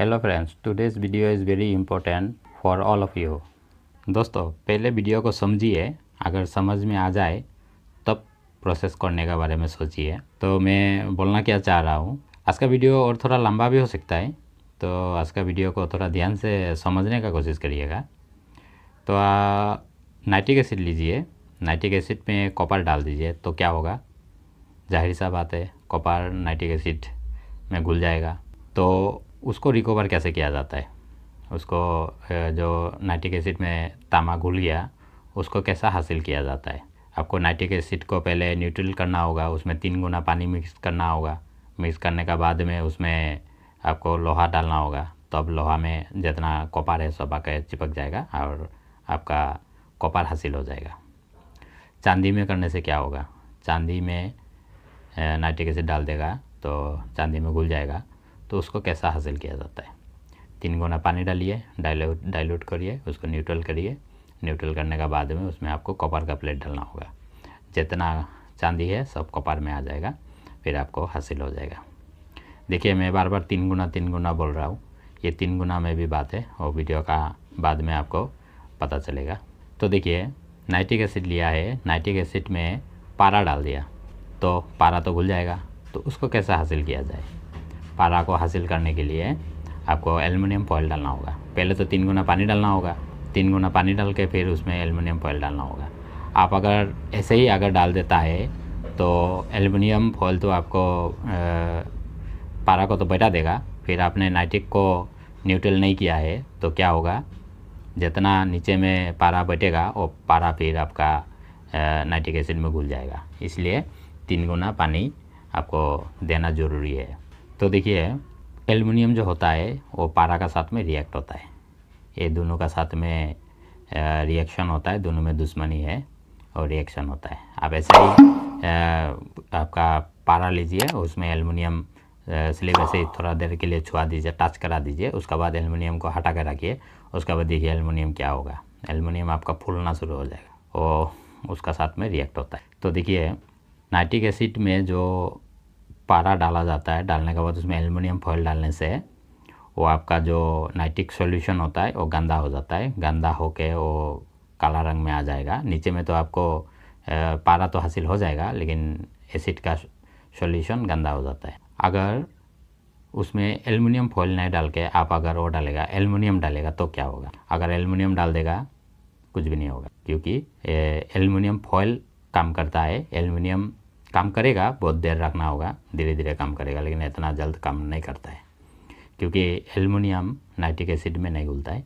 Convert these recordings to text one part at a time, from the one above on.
hello friends today's video is very important for all of you दोस्तों पहले video को समझिए अगर समझ में आ जाए तब प्रोसेस करने के बारे में सोचिए तो मैं बोलना क्या चाह रहा हूँ आज का वीडियो और थोड़ा लंबा भी हो सकता है तो आज का वीडियो को थोड़ा ध्यान से समझने का कोशिश करिएगा तो नाइट्रिक एसिड लीजिए नाइट्रिक एसिड में कॉपर डाल दीजिए तो क्या होगा जाहिर सा बात है कॉपर नाइट्रिक एसिड में घुल जाएगा तो उसको रिकवर कैसे किया जाता है उसको जो नाइट्रिक एसिड में तामा घुल गया उसको कैसा हासिल किया जाता है आपको नाइट्रिक एसिड को पहले न्यूट्रल करना होगा उसमें तीन गुना पानी मिक्स करना होगा मिक्स करने का बाद में उसमें आपको लोहा डालना होगा तो लोहा में जितना कॉपर है सब आकर चिपक जाएगा और आपका कॉपर हासिल हो जाएगा चांदी में करने से क्या होगा चांदी में नाइट्रिक एसिड डाल देगा तो चांदी में घुल जाएगा तो उसको कैसा हासिल किया जाता है तीन गुना पानी डालिए डाइल्यूट डाइल्यूट करिए उसको न्यूट्रल करिए न्यूट्रल करने के बाद में उसमें आपको कॉपर का प्लेट डालना होगा जितना चांदी है सब कॉपर में आ जाएगा फिर आपको हासिल हो जाएगा देखिए मैं बार बार तीन गुना तीन गुना बोल रहा हूँ ये तीन गुना में भी बात है और वीडियो का बाद में आपको पता चलेगा तो देखिए नाइट्रिक एसिड लिया है नाइट्रिक एसिड में पारा डाल दिया तो पारा तो घुल जाएगा तो उसको कैसे हासिल किया जाए पारा को हासिल करने के लिए आपको एलुमिनियम फॉयल डालना होगा पहले तो तीन गुना पानी डालना होगा तीन गुना पानी डाल के फिर उसमें एलमिनियम फॉयल डालना होगा आप अगर ऐसे ही अगर डाल देता है तो एलुमिनियम फॉयल तो आपको आ, पारा को तो बैठा देगा फिर आपने नाइट्रिक को न्यूट्रल नहीं किया है तो क्या होगा जितना नीचे में पारा बैठेगा वो पारा फिर आपका नाइट्रिक एसिड में घुल जाएगा इसलिए तीन गुना पानी आपको देना ज़रूरी है तो देखिए एल्युमिनियम जो होता है वो पारा का साथ में रिएक्ट होता है ये दोनों का साथ में रिएक्शन होता है दोनों में दुश्मनी है और रिएक्शन होता है आप ऐसे ही आपका पारा लीजिए उसमें एल्युमिनियम स्लिप ऐसे ही थोड़ा देर के लिए छुआ दीजिए टच करा दीजिए उसके बाद एल्युमिनियम को हटा कर रखिए उसके बाद देखिए एल्युमिनियम क्या होगा एल्युमिनियम आपका फूलना शुरू हो जाएगा वो उसका साथ में रिएक्ट होता है तो देखिए नाइट्रिक एसिड में जो पारा डाला जाता है डालने के बाद उसमें एल्युमिनियम फॉइल डालने से वो आपका जो नाइट्रिक सॉल्यूशन होता है वो गंदा हो जाता है गंदा होके वो काला रंग में आ जाएगा नीचे में तो आपको पारा तो हासिल हो जाएगा लेकिन एसिड का सॉल्यूशन गंदा हो जाता है अगर उसमें एल्युमिनियम फॉइल नहीं डाल के आप अगर वो डालेगा एल्युमिनियम डालेगा तो क्या होगा अगर एल्युमिनियम डाल देगा कुछ भी नहीं होगा क्योंकि एल्युमिनियम फॉइल काम करता है एल्युमिनियम काम करेगा बहुत देर रखना होगा धीरे धीरे काम करेगा लेकिन इतना जल्द काम नहीं करता है क्योंकि एलमिनियम नाइट्रिक एसिड में नहीं घुलता है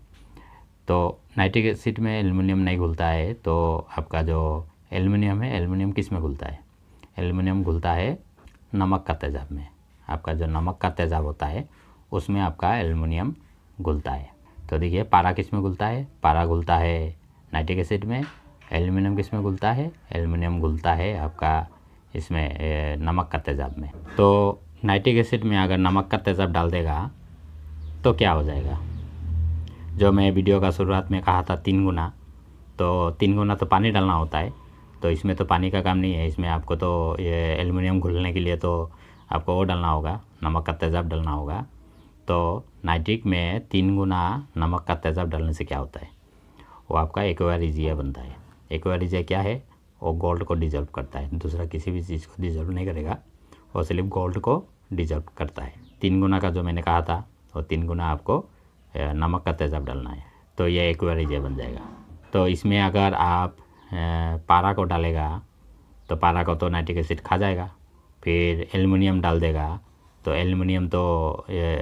तो नाइट्रिक एसिड में एलमिनियम नहीं घुलता है तो आपका जो एलमिनियम है एलमिनियम किस में घुलता है एलमिनियम घुलता है नमक का तेजाब में आपका जो नमक का तेजाब होता है उसमें आपका एलमिनियम घुलता है तो देखिए पारा किस में घुलता है पारा घुलता है नाइट्रिक एसिड में एलमिनियम किस में घुलता है एलमिनियम घुलता है आपका इसमें नमक का तेज़ाब में तो नाइट्रिक एसिड में अगर नमक का तेज़ाब डाल देगा तो क्या हो जाएगा जो मैं वीडियो का शुरुआत में कहा था तीन गुना तो तीन गुना तो पानी डालना होता है तो इसमें तो पानी का काम नहीं है इसमें आपको तो ये एल्युमिनियम घुलने के लिए तो आपको वो डालना होगा नमक का तेज़ाब डालना होगा तो नाइट्रिक में तीन गुना नमक का तेज़ाब डालने से क्या होता है वो आपका एक्वारिजिया बनता है एक्वारिजिया क्या है वो गोल्ड को डिजर्व करता है दूसरा किसी भी चीज़ को डिजर्व नहीं करेगा वो सिर्फ गोल्ड को डिजर्व करता है तीन गुना का जो मैंने कहा था वो तीन गुना आपको नमक का तेजाब डालना है तो ये एक्वेरिजे बन जाएगा तो इसमें अगर आप पारा को डालेगा तो पारा को तो नाइट्रिक एसिड खा जाएगा फिर एलुमिनियम डाल देगा तो एलमिनियम तो ये,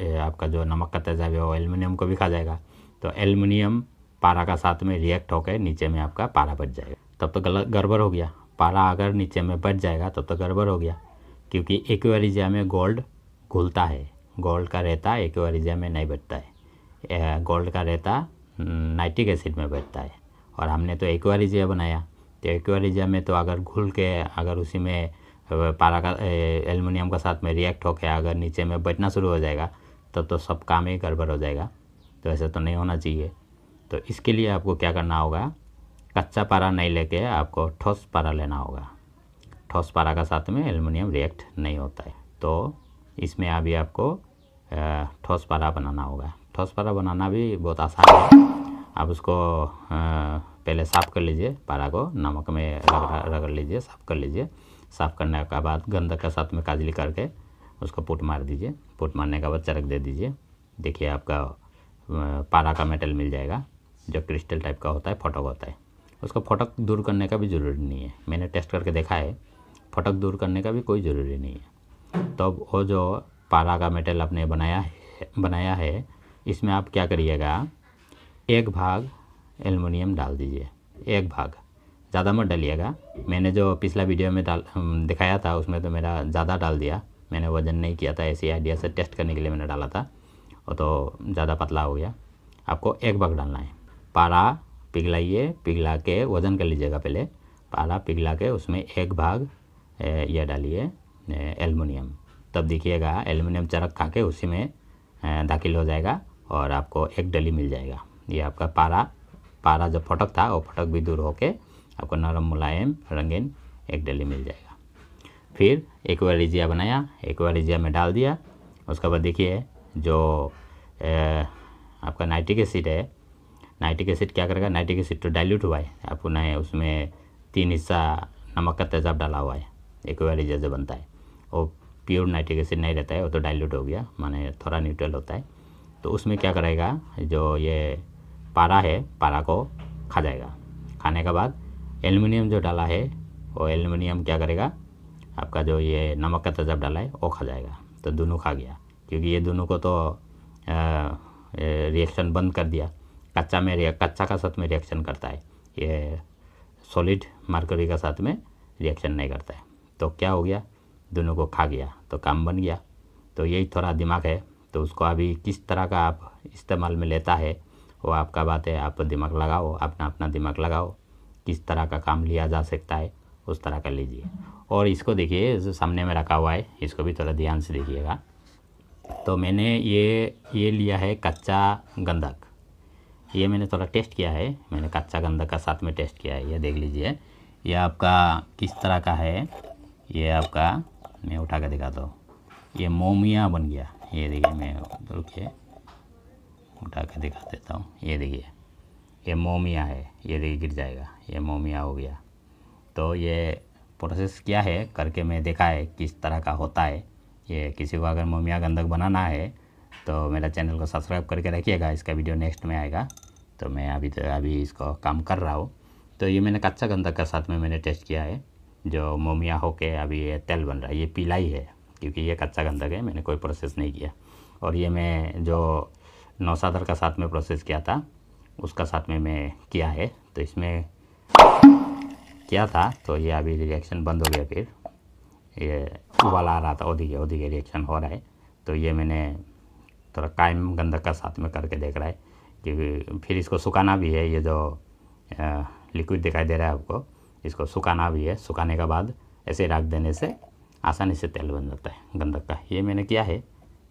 ये आपका जो नमक का तेजाब है वो एलमिनियम को भी खा जाएगा तो एलमिनियम पारा का साथ में रिएक्ट होकर नीचे में आपका पारा बच जाएगा तब तो गलत गड़बड़ हो गया पाला अगर नीचे में बच जाएगा तब तो गड़बड़ हो गया क्योंकि एक्वेरिजिया में गोल्ड घुलता है गोल्ड का एक एक्वेरिजिया में नहीं बैठता है गोल्ड का रहता नाइट्रिक एसिड में बैठता है और हमने तो एक्वेरिजिया बनाया तो एक्वेरिजिया में तो अगर घुल के अगर उसी में पारा का एलमिनियम का साथ में रिएक्ट होकर अगर नीचे में बैठना शुरू हो जाएगा तब तो सब काम ही गड़बड़ हो जाएगा तो ऐसा तो नहीं होना चाहिए तो इसके लिए आपको क्या करना होगा कच्चा पारा नहीं लेके आपको ठोस पारा लेना होगा ठोस पारा का साथ में एलमिनियम रिएक्ट नहीं होता है तो इसमें अभी आपको ठोस पारा बनाना होगा ठोस पारा बनाना भी बहुत आसान है आप उसको पहले साफ़ कर लीजिए पारा को नमक में रगड़ लीजिए साफ़ कर लीजिए साफ़ करने के बाद गंदक के साथ में काजली करके उसको पुट मार दीजिए पुट मारने के बाद चरक दे दीजिए देखिए आपका पारा का मेटल मिल जाएगा जो क्रिस्टल टाइप का होता है फोटो होता है उसका फटक दूर करने का भी ज़रूरी नहीं है मैंने टेस्ट करके देखा है फटक दूर करने का भी कोई ज़रूरी नहीं है तो वो जो पारा का मेटल आपने बनाया है बनाया है इसमें आप क्या करिएगा एक भाग एलमिनियम डाल दीजिए एक भाग ज़्यादा मत डालिएगा मैंने जो पिछला वीडियो में डाल दिखाया था उसमें तो मेरा ज़्यादा डाल दिया मैंने वज़न नहीं किया था ऐसे आइडिया से टेस्ट करने के लिए मैंने डाला था और तो ज़्यादा पतला हो गया आपको एक भाग डालना है पारा पिघलाइए पिघला के वज़न कर लीजिएगा पहले पाला पिघला के उसमें एक भाग यह डालिए एलमिनियम तब देखिएगा एलमिनियम चरक खा के उसी में दाखिल हो जाएगा और आपको एक डली मिल जाएगा ये आपका पारा पारा जो फटक था वो फटक भी दूर होके आपको नरम मुलायम रंगीन एक डली मिल जाएगा फिर एक बार रिजिया बनाया एक बार रिजिया में डाल दिया उसके बाद देखिए जो ए, आपका नाइट्रिक एसिड है नाइट्रिक एसिड क्या करेगा नाइट्रिक एसिड तो डाइल्यूट हुआ है आपको न उसमें तीन हिस्सा नमक का तेजाब डाला हुआ है एक वाली जैसे बनता है वो प्योर नाइट्रिक एसिड नहीं रहता है वो तो डाइल्यूट हो गया माने थोड़ा न्यूट्रल होता है तो उसमें क्या करेगा जो ये पारा है पारा को खा जाएगा खाने के बाद एल्युमिनियम जो डाला है वो एल्युमिनियम क्या करेगा आपका जो ये नमक का तेजाब डाला है वो खा जाएगा तो दोनों खा गया क्योंकि ये दोनों को तो रिएक्शन बंद कर दिया कच्चा में रिया कच्चा का साथ में रिएक्शन करता है ये सॉलिड मार्करी का साथ में रिएक्शन नहीं करता है तो क्या हो गया दोनों को खा गया तो काम बन गया तो यही थोड़ा दिमाग है तो उसको अभी किस तरह का आप इस्तेमाल में लेता है वो आपका बात है आप दिमाग लगाओ अपना अपना दिमाग लगाओ किस तरह का काम लिया जा सकता है उस तरह का लीजिए और इसको देखिए जो सामने में रखा हुआ है इसको भी थोड़ा ध्यान से देखिएगा तो मैंने ये ये लिया है कच्चा गंधक ये मैंने थोड़ा टेस्ट किया है मैंने कच्चा गंदा का साथ में टेस्ट किया है ये देख लीजिए ये आपका किस तरह का है ये आपका मैं उठा कर दिखाता हूँ ये मोमिया बन गया ये देखिए मैं रुकिए उठा कर दिखा देता हूँ ये देखिए ये मोमिया है ये देखिए गिर जाएगा ये मोमिया हो गया तो ये प्रोसेस क्या है करके मैं देखा है किस तरह का होता है ये किसी को अगर मोमिया गंदक बनाना है तो मेरा चैनल को सब्सक्राइब करके रखिएगा इसका वीडियो नेक्स्ट में आएगा तो मैं अभी तो अभी इसको काम कर रहा हूँ तो ये मैंने कच्चा गंदा का साथ में मैंने टेस्ट किया है जो मोमिया होके अभी ये तेल बन रहा है ये पीला ही है क्योंकि ये कच्चा गंदक है मैंने कोई प्रोसेस नहीं किया और ये मैं जो नौसादर का साथ में प्रोसेस किया था उसका साथ में मैं किया है तो इसमें किया था तो ये अभी रिएक्शन बंद हो गया फिर ये उबाल आ रहा था और धीरे और धीरे रिएक्शन हो रहा है तो ये मैंने थोड़ा कायम गंदक का साथ में करके देख रहा है क्योंकि फिर इसको सुखाना भी है ये जो लिक्विड दिखाई दे रहा है आपको इसको सुखाना भी है सुखाने के बाद ऐसे रख देने से आसानी से तेल बन जाता है गंधक का ये मैंने किया है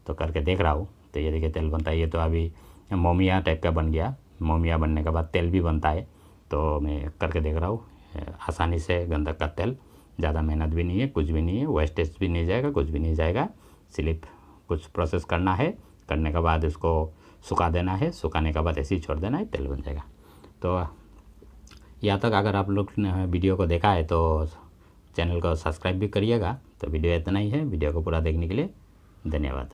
तो करके देख रहा हूँ तो ये देखिए तेल बनता है ये तो अभी मोमिया टाइप का बन गया मोमिया बनने के बाद तेल भी बनता है तो मैं करके देख रहा हूँ आसानी से गंधक का तेल ज़्यादा मेहनत भी नहीं है कुछ भी नहीं है वेस्टेज भी नहीं जाएगा कुछ भी नहीं जाएगा सिर्फ कुछ प्रोसेस करना है करने के बाद उसको सुखा देना है सुखाने के बाद ऐसे ही छोड़ देना है तेल बन जाएगा तो यहाँ तक अगर आप लोग ने वीडियो को देखा है तो चैनल को सब्सक्राइब भी करिएगा तो वीडियो इतना ही है वीडियो को पूरा देखने के लिए धन्यवाद